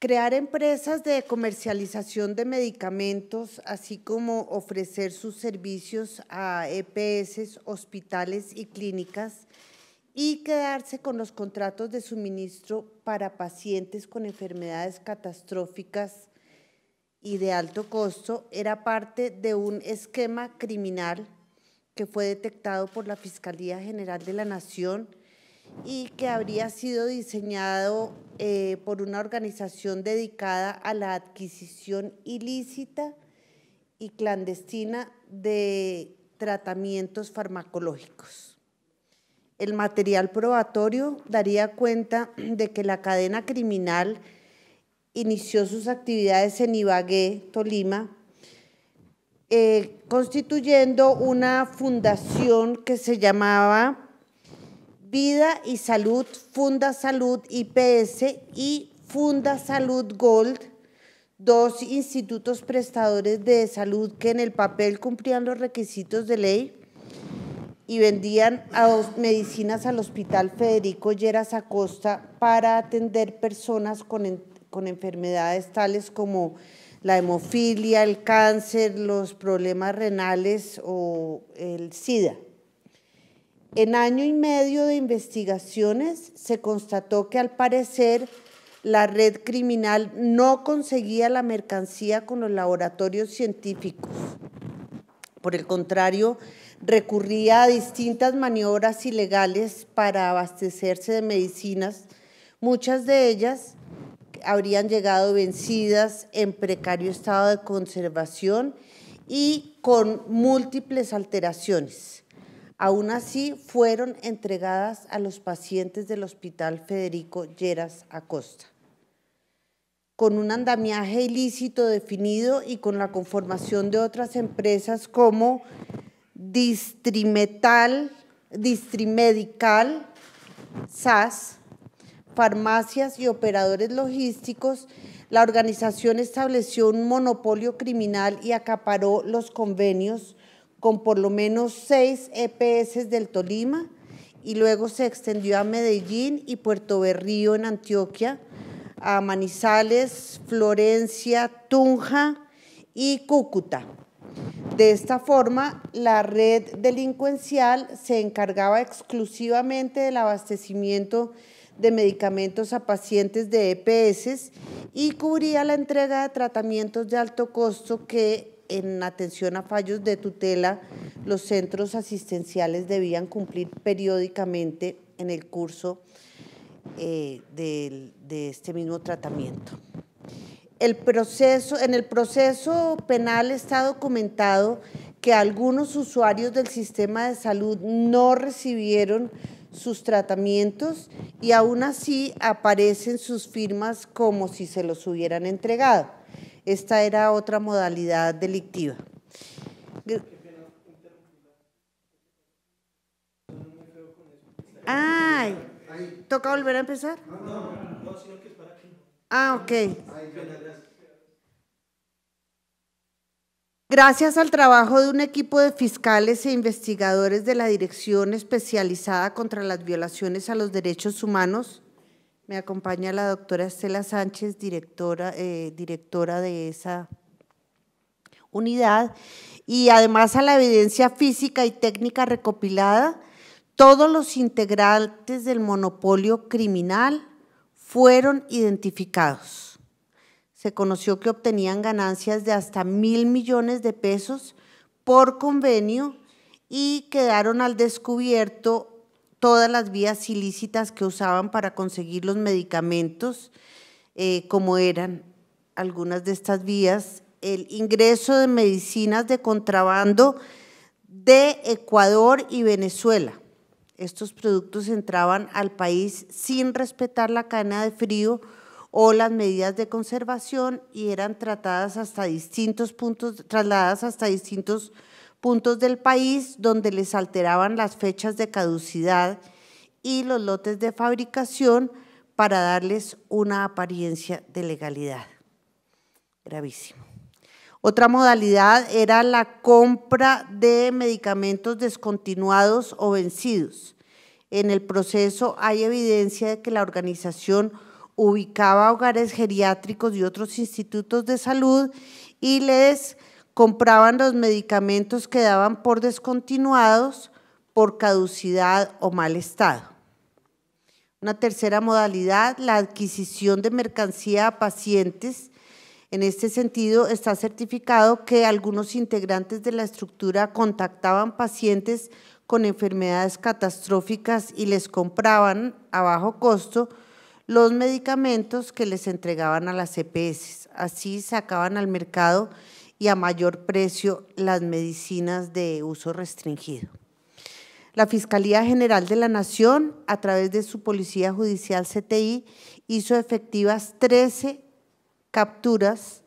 crear empresas de comercialización de medicamentos, así como ofrecer sus servicios a EPS, hospitales y clínicas, y quedarse con los contratos de suministro para pacientes con enfermedades catastróficas y de alto costo, era parte de un esquema criminal que fue detectado por la Fiscalía General de la Nación y que habría sido diseñado eh, por una organización dedicada a la adquisición ilícita y clandestina de tratamientos farmacológicos. El material probatorio daría cuenta de que la cadena criminal inició sus actividades en Ibagué, Tolima, eh, constituyendo una fundación que se llamaba Vida y Salud, Funda Salud IPS y Funda Salud Gold, dos institutos prestadores de salud que en el papel cumplían los requisitos de ley y vendían medicinas al Hospital Federico Lleras Acosta para atender personas con enfermedades tales como la hemofilia, el cáncer, los problemas renales o el SIDA. En año y medio de investigaciones se constató que al parecer la red criminal no conseguía la mercancía con los laboratorios científicos. Por el contrario, recurría a distintas maniobras ilegales para abastecerse de medicinas. Muchas de ellas habrían llegado vencidas en precario estado de conservación y con múltiples alteraciones. Aún así, fueron entregadas a los pacientes del Hospital Federico Lleras Acosta. Con un andamiaje ilícito definido y con la conformación de otras empresas como Distrimetal, Distrimedical, SAS, farmacias y operadores logísticos, la organización estableció un monopolio criminal y acaparó los convenios con por lo menos seis EPS del Tolima y luego se extendió a Medellín y Puerto Berrío en Antioquia, a Manizales, Florencia, Tunja y Cúcuta. De esta forma, la red delincuencial se encargaba exclusivamente del abastecimiento de medicamentos a pacientes de EPS y cubría la entrega de tratamientos de alto costo que en atención a fallos de tutela, los centros asistenciales debían cumplir periódicamente en el curso eh, de, de este mismo tratamiento. El proceso, en el proceso penal está documentado que algunos usuarios del sistema de salud no recibieron sus tratamientos y aún así aparecen sus firmas como si se los hubieran entregado. Esta era otra modalidad delictiva. ¿toca volver a empezar? no, que es para Ah, ok. Gracias al trabajo de un equipo de fiscales e investigadores de la Dirección Especializada contra las Violaciones a los Derechos Humanos, me acompaña la doctora Estela Sánchez, directora, eh, directora de esa unidad, y además a la evidencia física y técnica recopilada, todos los integrantes del monopolio criminal fueron identificados. Se conoció que obtenían ganancias de hasta mil millones de pesos por convenio y quedaron al descubierto todas las vías ilícitas que usaban para conseguir los medicamentos, eh, como eran algunas de estas vías, el ingreso de medicinas de contrabando de Ecuador y Venezuela. Estos productos entraban al país sin respetar la cadena de frío o las medidas de conservación y eran tratadas hasta distintos puntos, trasladadas hasta distintos puntos del país donde les alteraban las fechas de caducidad y los lotes de fabricación para darles una apariencia de legalidad. Gravísimo. Otra modalidad era la compra de medicamentos descontinuados o vencidos. En el proceso hay evidencia de que la organización ubicaba hogares geriátricos y otros institutos de salud y les compraban los medicamentos que daban por descontinuados por caducidad o mal estado. Una tercera modalidad, la adquisición de mercancía a pacientes. En este sentido, está certificado que algunos integrantes de la estructura contactaban pacientes con enfermedades catastróficas y les compraban a bajo costo los medicamentos que les entregaban a las EPS. Así sacaban al mercado y a mayor precio las medicinas de uso restringido. La Fiscalía General de la Nación, a través de su Policía Judicial CTI, hizo efectivas 13 capturas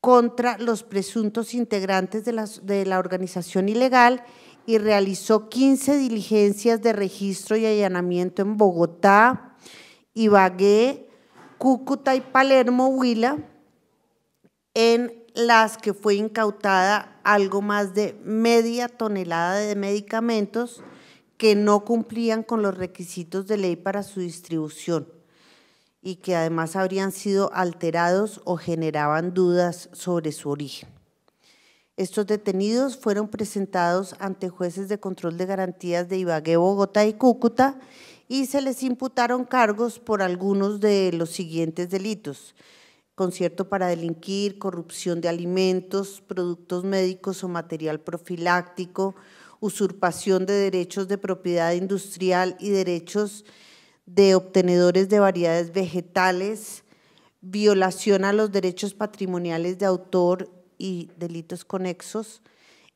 contra los presuntos integrantes de la, organización ilegal y realizó 15 diligencias de registro y allanamiento en Bogotá, Ibagué, Cúcuta y Palermo, Huila, en las que fue incautada algo más de media tonelada de medicamentos que no cumplían con los requisitos de ley para su distribución y que además habrían sido alterados o generaban dudas sobre su origen. Estos detenidos fueron presentados ante jueces de control de garantías de Ibagué, Bogotá y Cúcuta y se les imputaron cargos por algunos de los siguientes delitos concierto para delinquir, corrupción de alimentos, productos médicos o material profiláctico, usurpación de derechos de propiedad industrial y derechos de obtenedores de variedades vegetales, violación a los derechos patrimoniales de autor y delitos conexos,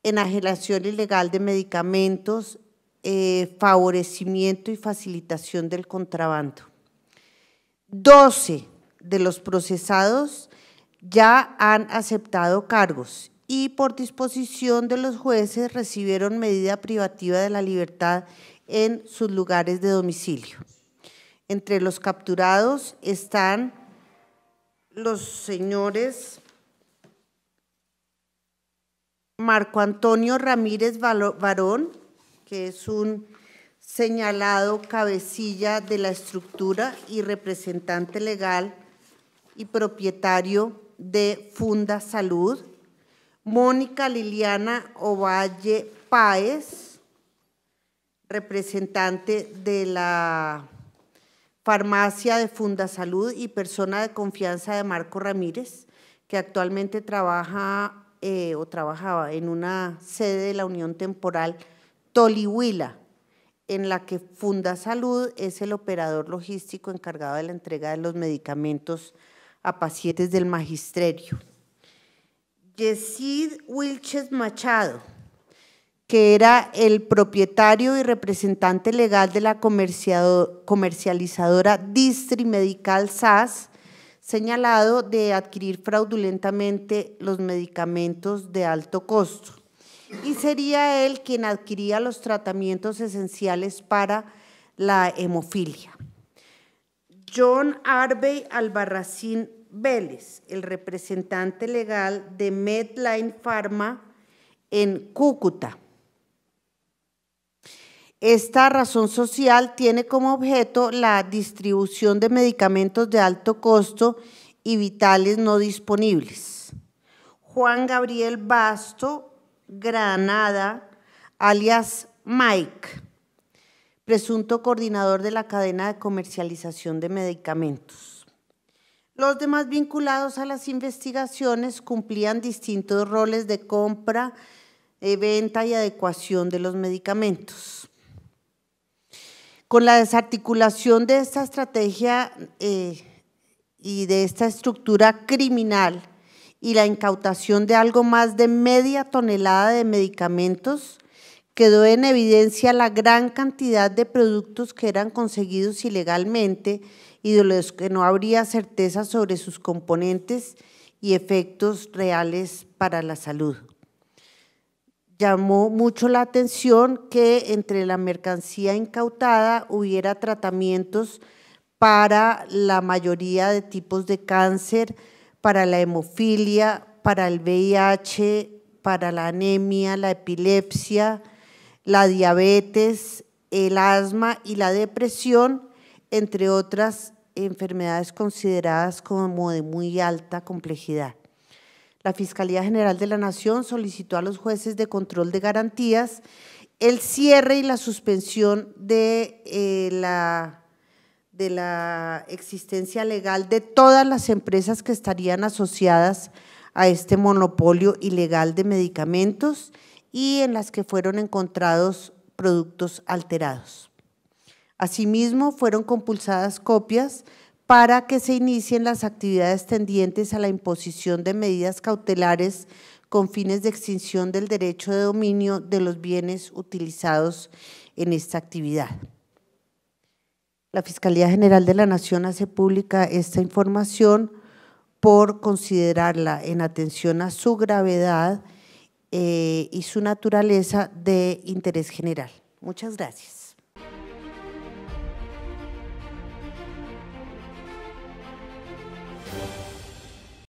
enajenación ilegal de medicamentos, eh, favorecimiento y facilitación del contrabando. 12 de los procesados ya han aceptado cargos y por disposición de los jueces recibieron medida privativa de la libertad en sus lugares de domicilio. Entre los capturados están los señores Marco Antonio Ramírez Varón, que es un señalado cabecilla de la estructura y representante legal y propietario de Fundasalud, Mónica Liliana Ovalle Páez, representante de la farmacia de Fundasalud y persona de confianza de Marco Ramírez, que actualmente trabaja eh, o trabajaba en una sede de la Unión Temporal Tolihuila, en la que Funda Salud es el operador logístico encargado de la entrega de los medicamentos pacientes del magisterio. Yesid Wilches Machado, que era el propietario y representante legal de la comercializadora Distri Medical SAS, señalado de adquirir fraudulentamente los medicamentos de alto costo. Y sería él quien adquiría los tratamientos esenciales para la hemofilia. John Arvey Albarracín Vélez, el representante legal de Medline Pharma en Cúcuta. Esta razón social tiene como objeto la distribución de medicamentos de alto costo y vitales no disponibles. Juan Gabriel Basto Granada, alias Mike, presunto coordinador de la cadena de comercialización de medicamentos. Los demás vinculados a las investigaciones cumplían distintos roles de compra, eh, venta y adecuación de los medicamentos. Con la desarticulación de esta estrategia eh, y de esta estructura criminal y la incautación de algo más de media tonelada de medicamentos, quedó en evidencia la gran cantidad de productos que eran conseguidos ilegalmente y de los que no habría certeza sobre sus componentes y efectos reales para la salud. Llamó mucho la atención que entre la mercancía incautada hubiera tratamientos para la mayoría de tipos de cáncer, para la hemofilia, para el VIH, para la anemia, la epilepsia, la diabetes, el asma y la depresión, entre otras enfermedades consideradas como de muy alta complejidad. La Fiscalía General de la Nación solicitó a los jueces de control de garantías el cierre y la suspensión de, eh, la existencia legal de todas las empresas que estarían asociadas a este monopolio ilegal de medicamentos y en las que fueron encontrados productos alterados. Asimismo, fueron compulsadas copias para que se inicien las actividades tendientes a la imposición de medidas cautelares con fines de extinción del derecho de dominio de los bienes utilizados en esta actividad. La Fiscalía General de la Nación hace pública esta información por considerarla en atención a su gravedad eh, y su naturaleza de interés general. Muchas gracias.